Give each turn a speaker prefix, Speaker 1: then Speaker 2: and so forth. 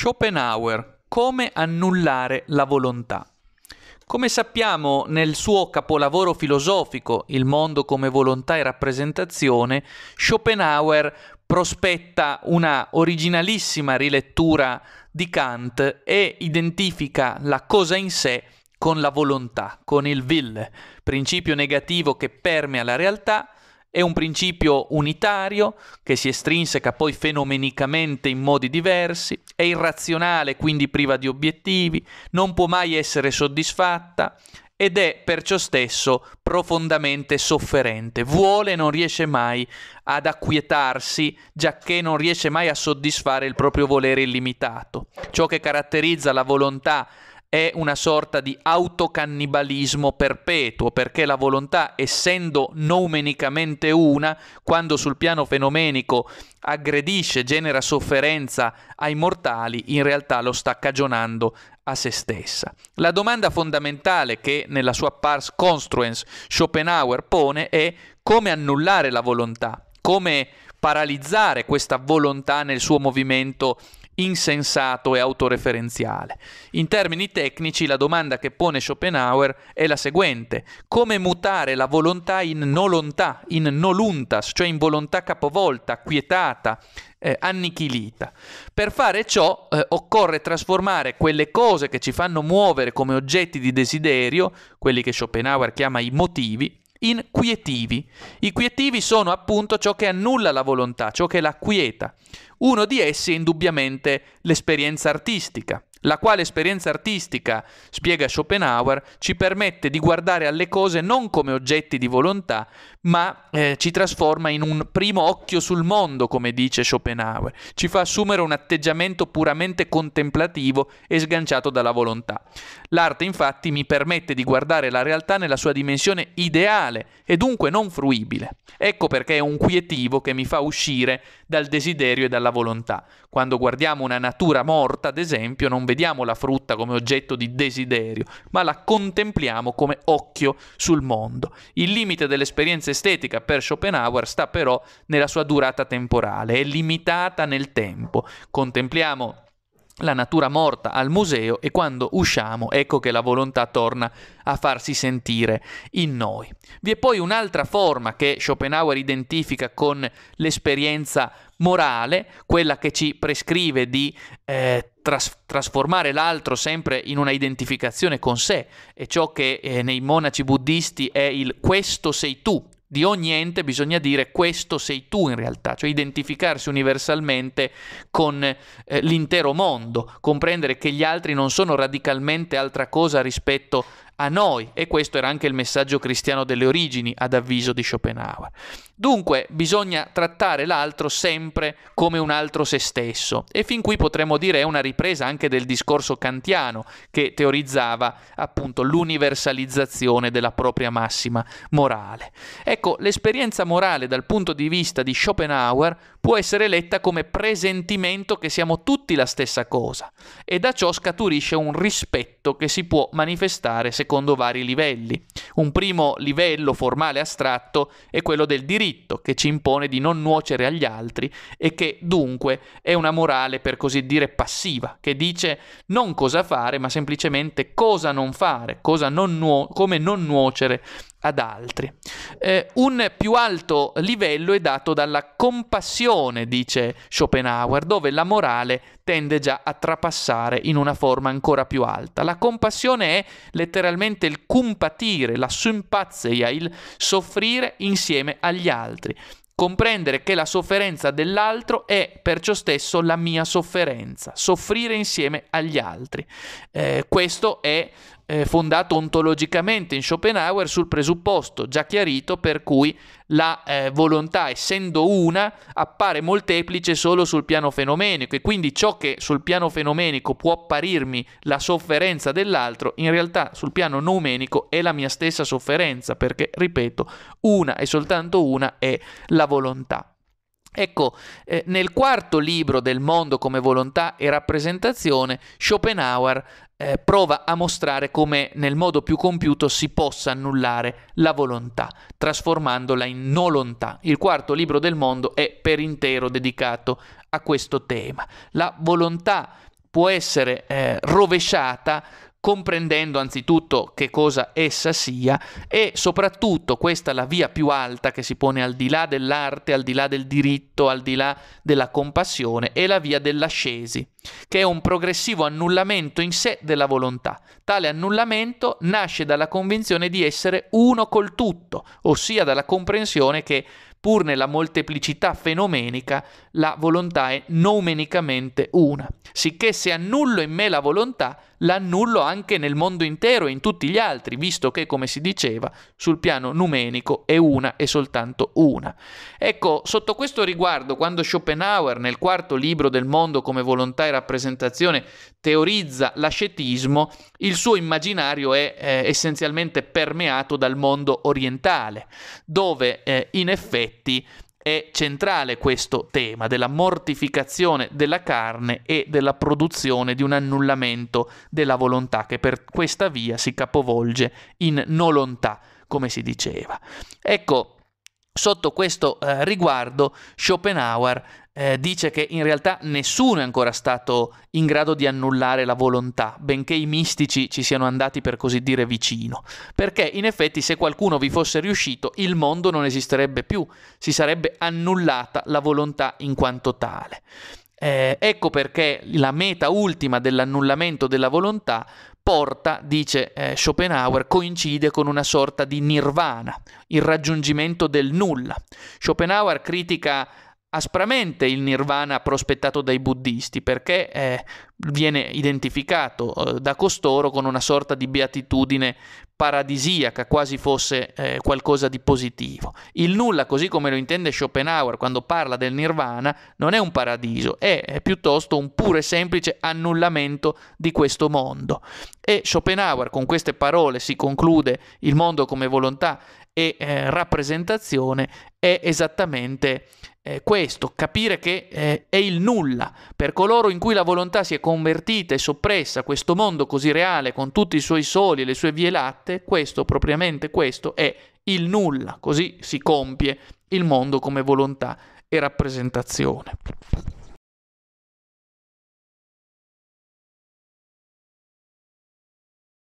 Speaker 1: Schopenhauer, come annullare la volontà. Come sappiamo nel suo capolavoro filosofico Il mondo come volontà e rappresentazione, Schopenhauer prospetta una originalissima rilettura di Kant e identifica la cosa in sé con la volontà, con il will, principio negativo che permea la realtà è un principio unitario che si estrinseca poi fenomenicamente in modi diversi, è irrazionale, quindi priva di obiettivi, non può mai essere soddisfatta ed è perciò stesso profondamente sofferente. Vuole e non riesce mai ad acquietarsi, giacché non riesce mai a soddisfare il proprio volere illimitato. Ciò che caratterizza la volontà è una sorta di autocannibalismo perpetuo, perché la volontà, essendo noumenicamente una, quando sul piano fenomenico aggredisce, genera sofferenza ai mortali, in realtà lo sta cagionando a se stessa. La domanda fondamentale che nella sua pars construens Schopenhauer pone è come annullare la volontà, come paralizzare questa volontà nel suo movimento insensato e autoreferenziale. In termini tecnici, la domanda che pone Schopenhauer è la seguente: come mutare la volontà in nolontà, in noluntas, cioè in volontà capovolta, quietata, eh, annichilita. Per fare ciò eh, occorre trasformare quelle cose che ci fanno muovere come oggetti di desiderio, quelli che Schopenhauer chiama i motivi, in quietivi. I quietivi sono appunto ciò che annulla la volontà, ciò che la quieta. Uno di essi è indubbiamente l'esperienza artistica. La quale esperienza artistica, spiega Schopenhauer, ci permette di guardare alle cose non come oggetti di volontà, ma eh, ci trasforma in un primo occhio sul mondo, come dice Schopenhauer, ci fa assumere un atteggiamento puramente contemplativo e sganciato dalla volontà. L'arte infatti mi permette di guardare la realtà nella sua dimensione ideale e dunque non fruibile. Ecco perché è un quietivo che mi fa uscire dal desiderio e dalla volontà. Quando guardiamo una natura morta, ad esempio, non vediamo la frutta come oggetto di desiderio, ma la contempliamo come occhio sul mondo. Il limite dell'esperienza estetica per Schopenhauer sta però nella sua durata temporale, è limitata nel tempo. Contempliamo la natura morta al museo e quando usciamo ecco che la volontà torna a farsi sentire in noi. Vi è poi un'altra forma che Schopenhauer identifica con l'esperienza morale, quella che ci prescrive di eh, tras- trasformare l'altro sempre in una identificazione con sé e ciò che eh, nei monaci buddisti è il questo sei tu. Di ogni ente bisogna dire questo sei tu in realtà, cioè identificarsi universalmente con eh, l'intero mondo, comprendere che gli altri non sono radicalmente altra cosa rispetto a noi e questo era anche il messaggio cristiano delle origini ad avviso di Schopenhauer. Dunque bisogna trattare l'altro sempre come un altro se stesso e fin qui potremmo dire è una ripresa anche del discorso kantiano che teorizzava appunto l'universalizzazione della propria massima morale. Ecco, l'esperienza morale dal punto di vista di Schopenhauer può essere letta come presentimento che siamo tutti la stessa cosa e da ciò scaturisce un rispetto che si può manifestare secondo vari livelli. Un primo livello formale astratto è quello del diritto, che ci impone di non nuocere agli altri e che dunque è una morale per così dire passiva, che dice non cosa fare, ma semplicemente cosa non fare, cosa non nuo- come non nuocere ad altri. Eh, un più alto livello è dato dalla compassione, dice Schopenhauer, dove la morale tende già a trapassare in una forma ancora più alta. La compassione è letteralmente il compatire, la sympathia, il soffrire insieme agli altri. Comprendere che la sofferenza dell'altro è perciò stesso la mia sofferenza, soffrire insieme agli altri. Eh, questo è eh, fondato ontologicamente in Schopenhauer sul presupposto già chiarito per cui la eh, volontà, essendo una, appare molteplice solo sul piano fenomenico e quindi ciò che sul piano fenomenico può apparirmi la sofferenza dell'altro, in realtà sul piano noumenico è la mia stessa sofferenza, perché, ripeto, una e soltanto una è la volontà. Ecco, eh, nel quarto libro del mondo come volontà e rappresentazione, Schopenhauer eh, prova a mostrare come nel modo più compiuto si possa annullare la volontà, trasformandola in nolontà. Il quarto libro del mondo è per intero dedicato a questo tema. La volontà può essere eh, rovesciata comprendendo anzitutto che cosa essa sia e soprattutto questa è la via più alta che si pone al di là dell'arte, al di là del diritto, al di là della compassione, è la via dell'ascesi, che è un progressivo annullamento in sé della volontà. Tale annullamento nasce dalla convinzione di essere uno col tutto, ossia dalla comprensione che pur nella molteplicità fenomenica, la volontà è noumenicamente una. Sicché se annullo in me la volontà, l'annullo anche nel mondo intero e in tutti gli altri, visto che, come si diceva, sul piano numenico è una e soltanto una. Ecco, sotto questo riguardo, quando Schopenhauer, nel quarto libro del mondo come volontà e rappresentazione, teorizza l'ascetismo, il suo immaginario è eh, essenzialmente permeato dal mondo orientale, dove eh, in effetti effetti è centrale questo tema della mortificazione della carne e della produzione di un annullamento della volontà che per questa via si capovolge in nolontà, come si diceva. Ecco, Sotto questo eh, riguardo Schopenhauer eh, dice che in realtà nessuno è ancora stato in grado di annullare la volontà, benché i mistici ci siano andati per così dire vicino, perché in effetti se qualcuno vi fosse riuscito il mondo non esisterebbe più, si sarebbe annullata la volontà in quanto tale. Eh, ecco perché la meta ultima dell'annullamento della volontà porta, dice eh, Schopenhauer, coincide con una sorta di nirvana, il raggiungimento del nulla. Schopenhauer critica aspramente il nirvana prospettato dai buddisti perché eh, viene identificato eh, da costoro con una sorta di beatitudine paradisiaca, quasi fosse eh, qualcosa di positivo. Il nulla, così come lo intende Schopenhauer quando parla del nirvana, non è un paradiso, è, è piuttosto un pure e semplice annullamento di questo mondo. E Schopenhauer con queste parole si conclude Il mondo come volontà e eh, rappresentazione è esattamente eh, questo, capire che eh, è il nulla. Per coloro in cui la volontà si è convertita e soppressa, questo mondo così reale, con tutti i suoi soli e le sue vie latte, questo, propriamente questo, è il nulla. Così si compie il mondo come volontà e rappresentazione.